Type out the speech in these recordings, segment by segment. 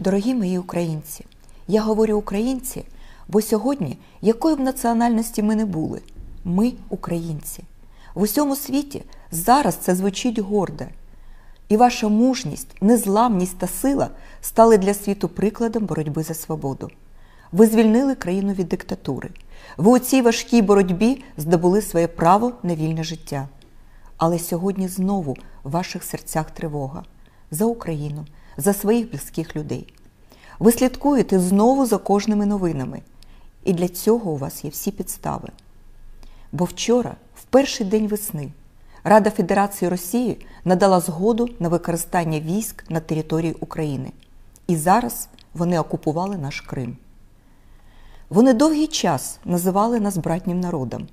Дорогі мої українці, я говорю українці, бо сьогодні, якої б національності ми не були, ми українці. В усьому світі зараз це звучить гордо. І ваша мужність, незламність та сила стали для світу прикладом боротьби за свободу. Ви звільнили країну від диктатури. Ви у цій важкій боротьбі здобули своє право на вільне життя. Але сьогодні знову в ваших серцях тривога за Україну за своїх близьких людей. Ви слідкуєте знову за кожними новинами, і для цього у вас є всі підстави. Бо вчора, в перший день весни, Рада Федерації Росії надала згоду на використання військ на території України. І зараз вони окупували наш Крим. Вони довгий час називали нас братнім народом.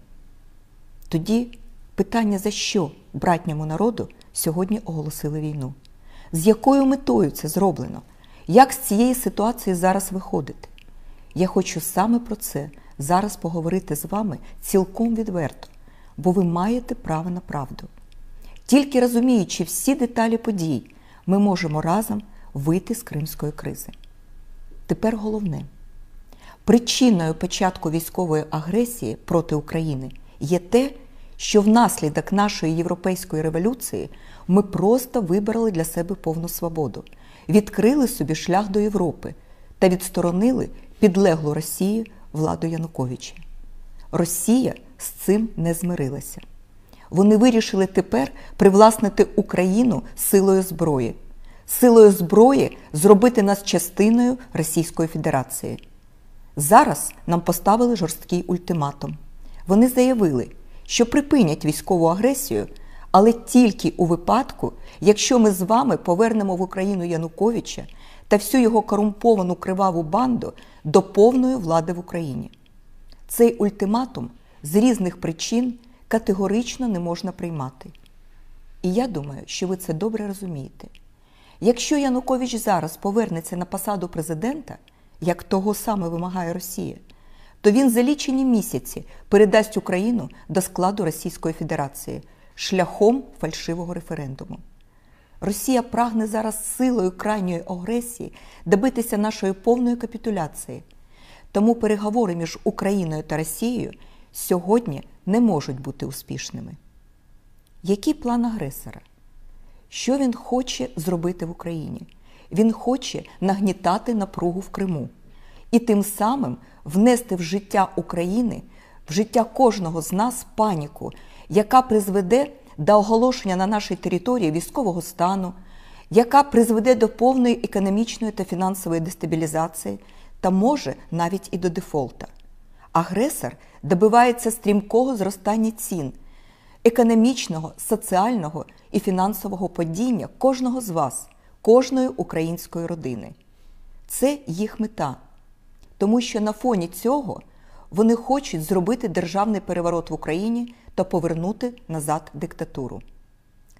Тоді питання за що братньому народу сьогодні оголосили війну з якою метою це зроблено, як з цієї ситуації зараз виходити. Я хочу саме про це зараз поговорити з вами цілком відверто, бо ви маєте право на правду. Тільки розуміючи всі деталі подій, ми можемо разом вийти з кримської кризи. Тепер головне. Причиною початку військової агресії проти України є те, що внаслідок нашої європейської революції ми просто вибрали для себе повну свободу, відкрили собі шлях до Європи та відсторонили підлеглу Росії владу Януковича. Росія з цим не змирилася. Вони вирішили тепер привласнити Україну силою зброї, силою зброї зробити нас частиною Російської Федерації. Зараз нам поставили жорсткий ультиматум. Вони заявили що припинять військову агресію, але тільки у випадку, якщо ми з вами повернемо в Україну Януковича та всю його корумповану криваву банду до повної влади в Україні. Цей ультиматум з різних причин категорично не можна приймати. І я думаю, що ви це добре розумієте. Якщо Янукович зараз повернеться на посаду президента, як того саме вимагає Росія то він за лічені місяці передасть Україну до складу Російської Федерації шляхом фальшивого референдуму. Росія прагне зараз силою крайньої агресії добитися нашої повної капітуляції. Тому переговори між Україною та Росією сьогодні не можуть бути успішними. Який план агресора? Що він хоче зробити в Україні? Він хоче нагнітати напругу в Криму і тим самим внести в життя України, в життя кожного з нас паніку, яка призведе до оголошення на нашій території військового стану, яка призведе до повної економічної та фінансової дестабілізації та може навіть і до дефолта. Агресор добивається стрімкого зростання цін, економічного, соціального і фінансового падіння кожного з вас, кожної української родини. Це їх мета тому що на фоні цього вони хочуть зробити державний переворот в Україні та повернути назад диктатуру.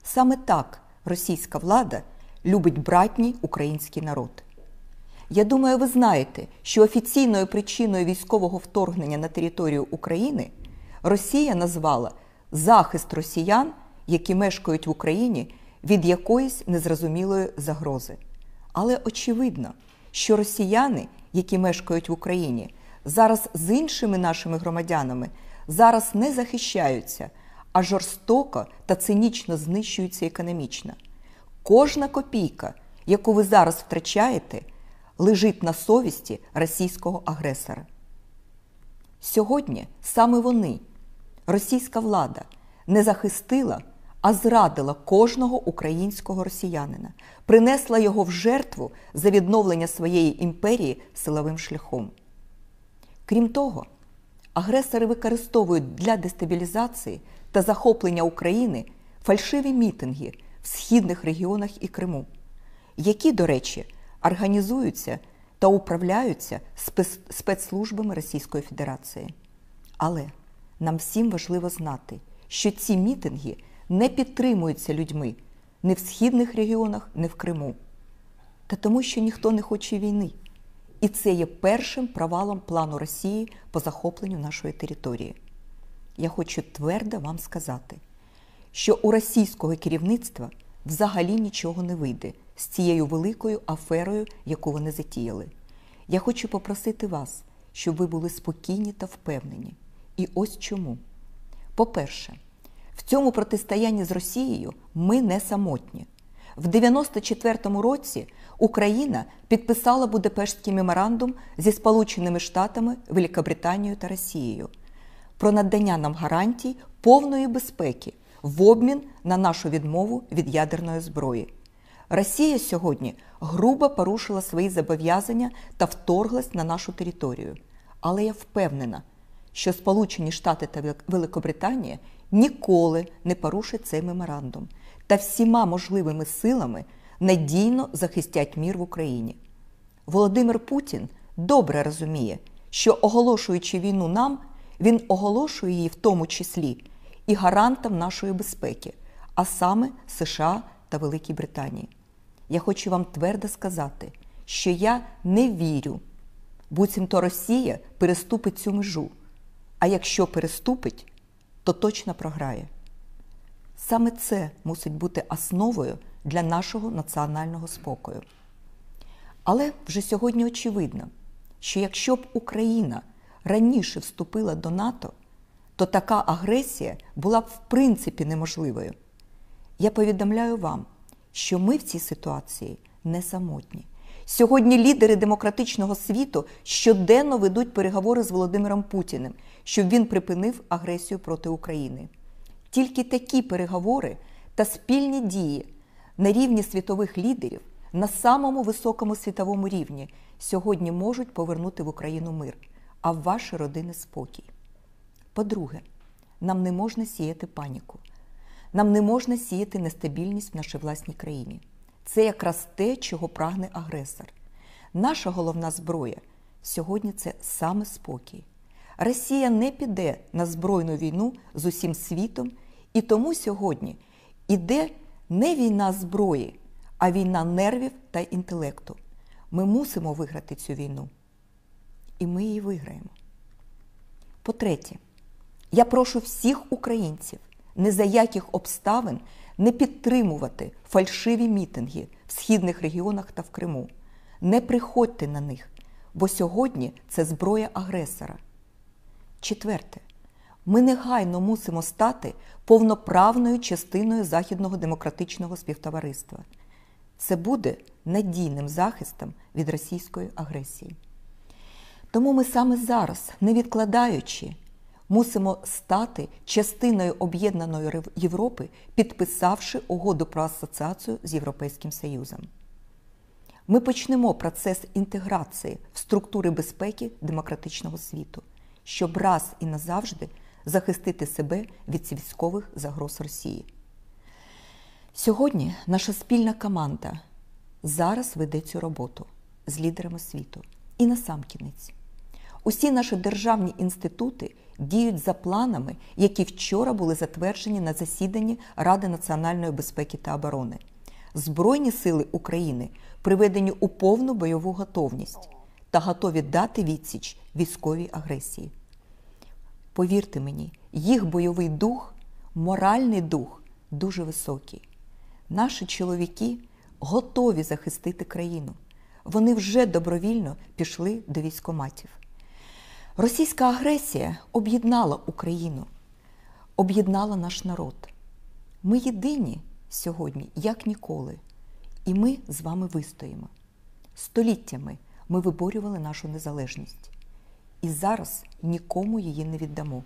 Саме так російська влада любить братній український народ. Я думаю, ви знаєте, що офіційною причиною військового вторгнення на територію України Росія назвала захист росіян, які мешкають в Україні, від якоїсь незрозумілої загрози. Але очевидно, що росіяни які мешкають в Україні, зараз з іншими нашими громадянами зараз не захищаються, а жорстоко та цинічно знищуються економічно. Кожна копійка, яку ви зараз втрачаєте, лежить на совісті російського агресора. Сьогодні саме вони, російська влада, не захистила а зрадила кожного українського росіянина, принесла його в жертву за відновлення своєї імперії силовим шляхом. Крім того, агресори використовують для дестабілізації та захоплення України фальшиві мітинги в східних регіонах і Криму, які, до речі, організуються та управляються спецслужбами Російської Федерації. Але нам всім важливо знати, що ці мітинги не підтримуються людьми не в східних регіонах, не в Криму. Та тому, що ніхто не хоче війни. І це є першим провалом плану Росії по захопленню нашої території. Я хочу твердо вам сказати, що у російського керівництва взагалі нічого не вийде з цією великою аферою, яку вони затіяли. Я хочу попросити вас, щоб ви були спокійні та впевнені. І ось чому. По-перше, в цьому протистоянні з Росією ми не самотні. В 94-му році Україна підписала Будапештський меморандум зі Сполученими Штатами, Великобританією та Росією про надання нам гарантій повної безпеки в обмін на нашу відмову від ядерної зброї. Росія сьогодні грубо порушила свої зобов'язання та вторглась на нашу територію. Але я впевнена, що Сполучені Штати та Великобританія ніколи не порушить цей меморандум та всіма можливими силами надійно захистять мір в Україні. Володимир Путін добре розуміє, що оголошуючи війну нам, він оголошує її в тому числі і гарантом нашої безпеки, а саме США та Великій Британії. Я хочу вам твердо сказати, що я не вірю, буцімто Росія переступить цю межу. А якщо переступить, то точно програє. Саме це мусить бути основою для нашого національного спокою. Але вже сьогодні очевидно, що якщо б Україна раніше вступила до НАТО, то така агресія була б в принципі неможливою. Я повідомляю вам, що ми в цій ситуації не самотні. Сьогодні лідери демократичного світу щоденно ведуть переговори з Володимиром Путіним, щоб він припинив агресію проти України. Тільки такі переговори та спільні дії на рівні світових лідерів на самому високому світовому рівні сьогодні можуть повернути в Україну мир, а в ваші родини спокій. По-друге, нам не можна сіяти паніку, нам не можна сіяти нестабільність в нашій власній країні. Це якраз те, чого прагне агресор. Наша головна зброя сьогодні це саме спокій. Росія не піде на збройну війну з усім світом, і тому сьогодні іде не війна зброї, а війна нервів та інтелекту. Ми мусимо виграти цю війну. І ми її виграємо. По-третє, я прошу всіх українців не за яких обставин не підтримувати фальшиві мітинги в східних регіонах та в Криму. Не приходьте на них, бо сьогодні це зброя агресора. Четверте, ми негайно мусимо стати повноправною частиною західного демократичного співтовариства. Це буде надійним захистом від російської агресії. Тому ми саме зараз, не відкладаючи, мусимо стати частиною об'єднаної Європи, підписавши угоду про асоціацію з Європейським Союзом. Ми почнемо процес інтеграції в структури безпеки демократичного світу, щоб раз і назавжди захистити себе від військових загроз Росії. Сьогодні наша спільна команда зараз веде цю роботу з лідерами світу. І насамкінець Усі наші державні інститути діють за планами, які вчора були затверджені на засіданні Ради національної безпеки та оборони. Збройні сили України приведені у повну бойову готовність та готові дати відсіч військовій агресії. Повірте мені, їх бойовий дух, моральний дух дуже високий. Наші чоловіки готові захистити країну. Вони вже добровільно пішли до військоматів. Російська агресія об'єднала Україну, об'єднала наш народ. Ми єдині сьогодні, як ніколи, і ми з вами вистоїмо. Століттями ми виборювали нашу незалежність і зараз нікому її не віддамо.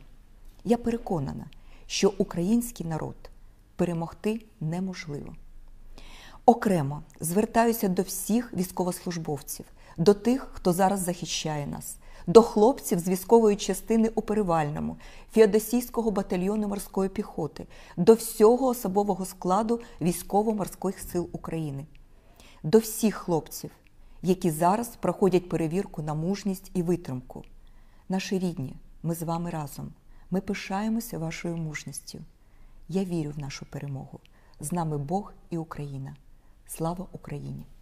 Я переконана, що український народ перемогти неможливо. Окремо звертаюся до всіх військовослужбовців, до тих, хто зараз захищає нас до хлопців з військової частини у Перевальному, Феодосійського батальйону морської піхоти, до всього особового складу військово-морських сил України, до всіх хлопців, які зараз проходять перевірку на мужність і витримку. Наші рідні, ми з вами разом. Ми пишаємося вашою мужністю. Я вірю в нашу перемогу. З нами Бог і Україна. Слава Україні!